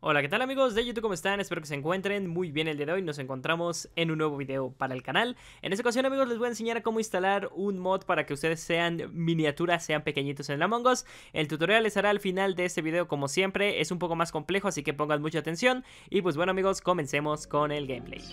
Hola, ¿qué tal amigos de YouTube? ¿Cómo están? Espero que se encuentren muy bien el día de hoy. Nos encontramos en un nuevo video para el canal. En esta ocasión, amigos, les voy a enseñar a cómo instalar un mod para que ustedes sean miniaturas, sean pequeñitos en la Among Us. El tutorial estará al final de este video, como siempre. Es un poco más complejo, así que pongan mucha atención. Y pues bueno, amigos, comencemos con el gameplay.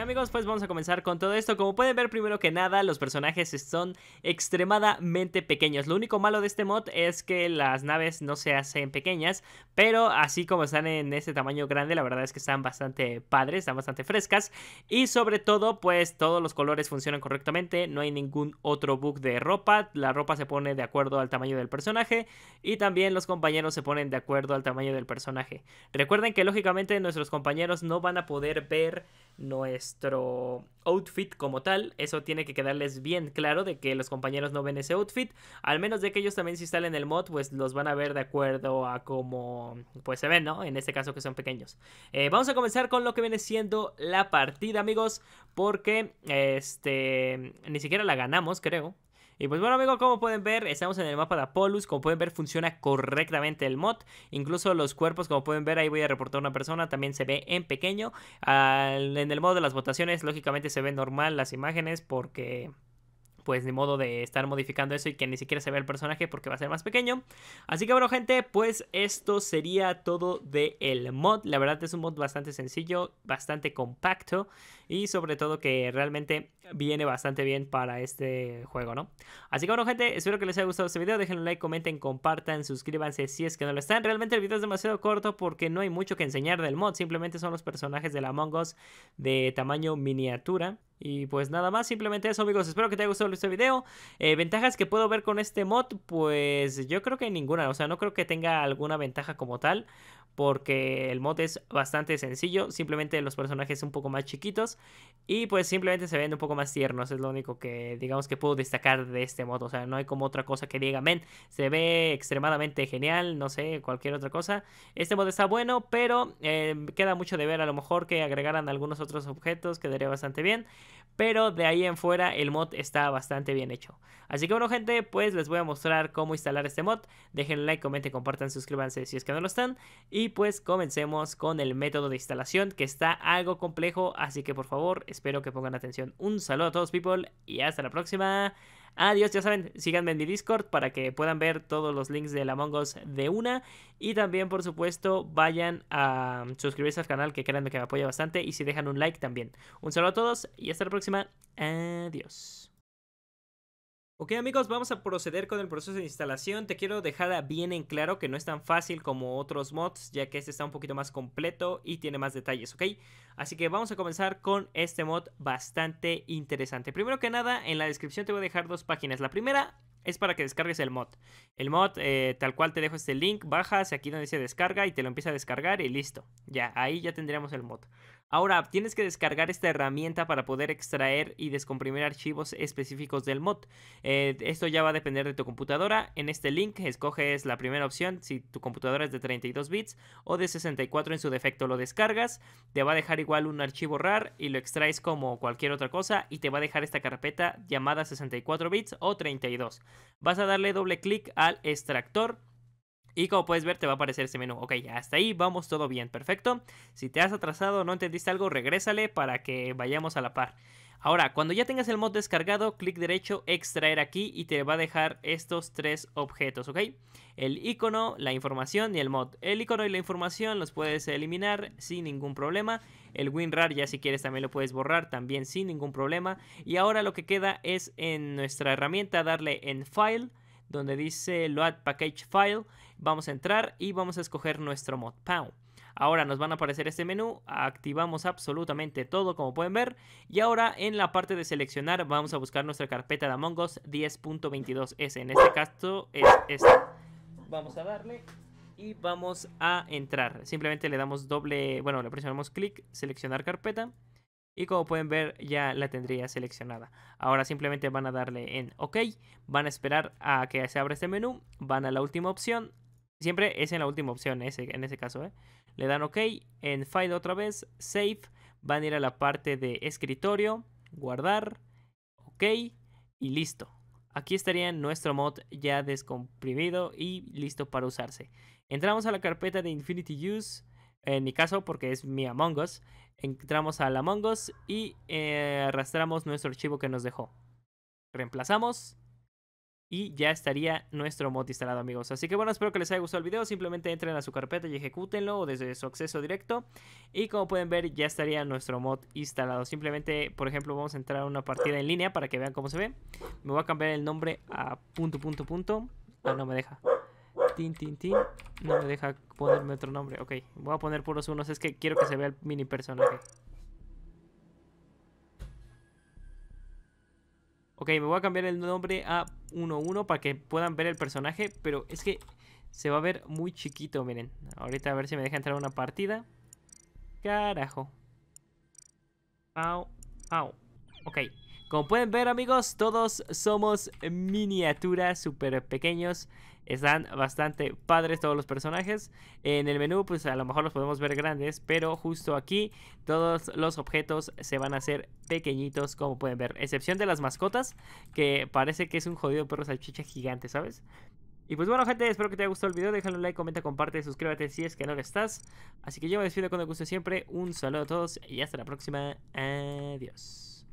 amigos, pues vamos a comenzar con todo esto Como pueden ver primero que nada los personajes son extremadamente pequeños Lo único malo de este mod es que las naves no se hacen pequeñas Pero así como están en este tamaño grande la verdad es que están bastante padres, están bastante frescas Y sobre todo pues todos los colores funcionan correctamente No hay ningún otro bug de ropa La ropa se pone de acuerdo al tamaño del personaje Y también los compañeros se ponen de acuerdo al tamaño del personaje Recuerden que lógicamente nuestros compañeros no van a poder ver no nuestro outfit como tal. Eso tiene que quedarles bien claro de que los compañeros no ven ese outfit. Al menos de que ellos también si instalen el mod, pues los van a ver de acuerdo a cómo pues se ven, ¿no? En este caso que son pequeños. Eh, vamos a comenzar con lo que viene siendo la partida, amigos. Porque este ni siquiera la ganamos, creo. Y pues bueno amigos, como pueden ver, estamos en el mapa de Apolus, como pueden ver funciona correctamente el mod, incluso los cuerpos, como pueden ver, ahí voy a reportar una persona, también se ve en pequeño. en el modo de las votaciones, lógicamente se ve normal las imágenes porque pues de modo de estar modificando eso y que ni siquiera se vea el personaje porque va a ser más pequeño. Así que bueno gente, pues esto sería todo del el mod. La verdad es un mod bastante sencillo, bastante compacto y sobre todo que realmente viene bastante bien para este juego, ¿no? Así que bueno gente, espero que les haya gustado este video. Dejen un like, comenten, compartan, suscríbanse si es que no lo están. Realmente el video es demasiado corto porque no hay mucho que enseñar del mod. Simplemente son los personajes de Among Us de tamaño miniatura. Y pues nada más, simplemente eso amigos, espero que te haya gustado este video eh, Ventajas que puedo ver con este mod, pues yo creo que ninguna, o sea, no creo que tenga alguna ventaja como tal porque el mod es bastante sencillo, simplemente los personajes un poco más chiquitos y pues simplemente se ven un poco más tiernos, es lo único que digamos que puedo destacar de este mod, o sea, no hay como otra cosa que diga, men, se ve extremadamente genial, no sé, cualquier otra cosa. Este mod está bueno, pero eh, queda mucho de ver, a lo mejor que agregaran algunos otros objetos, quedaría bastante bien, pero de ahí en fuera el mod está bastante bien hecho. Así que bueno gente, pues les voy a mostrar cómo instalar este mod, dejen like, comenten, compartan, suscríbanse si es que no lo están y y pues comencemos con el método de instalación que está algo complejo, así que por favor espero que pongan atención. Un saludo a todos people y hasta la próxima. Adiós, ya saben, síganme en mi Discord para que puedan ver todos los links de la mongos de una. Y también, por supuesto, vayan a suscribirse al canal, que créanme que me apoya bastante. Y si dejan un like también. Un saludo a todos y hasta la próxima. Adiós. Ok amigos, vamos a proceder con el proceso de instalación. Te quiero dejar bien en claro que no es tan fácil como otros mods, ya que este está un poquito más completo y tiene más detalles, ¿ok? Así que vamos a comenzar con este mod bastante interesante. Primero que nada, en la descripción te voy a dejar dos páginas. La primera es para que descargues el mod. El mod, eh, tal cual te dejo este link, bajas aquí donde dice descarga y te lo empieza a descargar y listo. Ya, ahí ya tendríamos el mod. Ahora, tienes que descargar esta herramienta para poder extraer y descomprimir archivos específicos del mod. Eh, esto ya va a depender de tu computadora. En este link escoges la primera opción, si tu computadora es de 32 bits o de 64 en su defecto lo descargas. Te va a dejar igual un archivo RAR y lo extraes como cualquier otra cosa y te va a dejar esta carpeta llamada 64 bits o 32. Vas a darle doble clic al extractor y como puedes ver te va a aparecer ese menú. Ok, hasta ahí vamos todo bien, perfecto. Si te has atrasado no entendiste algo, regrésale para que vayamos a la par. Ahora, cuando ya tengas el mod descargado, clic derecho, extraer aquí y te va a dejar estos tres objetos, ¿ok? El icono, la información y el mod. El icono y la información los puedes eliminar sin ningún problema. El WinRAR ya si quieres también lo puedes borrar, también sin ningún problema. Y ahora lo que queda es en nuestra herramienta darle en File donde dice Load Package File. Vamos a entrar y vamos a escoger nuestro mod Ahora nos van a aparecer este menú, activamos absolutamente todo como pueden ver y ahora en la parte de seleccionar vamos a buscar nuestra carpeta de Among Us 10.22s, en este caso es esta. Vamos a darle y vamos a entrar, simplemente le damos doble, bueno le presionamos clic, seleccionar carpeta y como pueden ver ya la tendría seleccionada. Ahora simplemente van a darle en OK. Van a esperar a que se abra este menú. Van a la última opción. Siempre es en la última opción en ese caso. ¿eh? Le dan OK. En File otra vez. Save. Van a ir a la parte de escritorio. Guardar. OK. Y listo. Aquí estaría nuestro mod ya descomprimido y listo para usarse. Entramos a la carpeta de Infinity Use en mi caso porque es mi Among Us, entramos al Among Us y eh, arrastramos nuestro archivo que nos dejó. Reemplazamos y ya estaría nuestro mod instalado amigos. Así que bueno, espero que les haya gustado el video, simplemente entren a su carpeta y ejecútenlo desde su acceso directo y como pueden ver ya estaría nuestro mod instalado. Simplemente, por ejemplo, vamos a entrar a una partida en línea para que vean cómo se ve. Me voy a cambiar el nombre a punto punto punto. Ah, no me deja. Tin, tin, tin. No me deja ponerme otro nombre. Ok, voy a poner por los unos. Es que quiero que se vea el mini personaje. Ok, me voy a cambiar el nombre a 1-1 para que puedan ver el personaje. Pero es que se va a ver muy chiquito, miren. Ahorita a ver si me deja entrar una partida. Carajo. Au, au, Ok, como pueden ver amigos, todos somos miniaturas súper pequeños. Están bastante padres todos los personajes. En el menú pues a lo mejor los podemos ver grandes, pero justo aquí todos los objetos se van a hacer pequeñitos como pueden ver. Excepción de las mascotas, que parece que es un jodido perro salchicha gigante, ¿sabes? Y pues bueno gente, espero que te haya gustado el video, déjale un like, comenta, comparte, suscríbete si es que no lo estás. Así que yo me despido con el gusto siempre, un saludo a todos y hasta la próxima, adiós.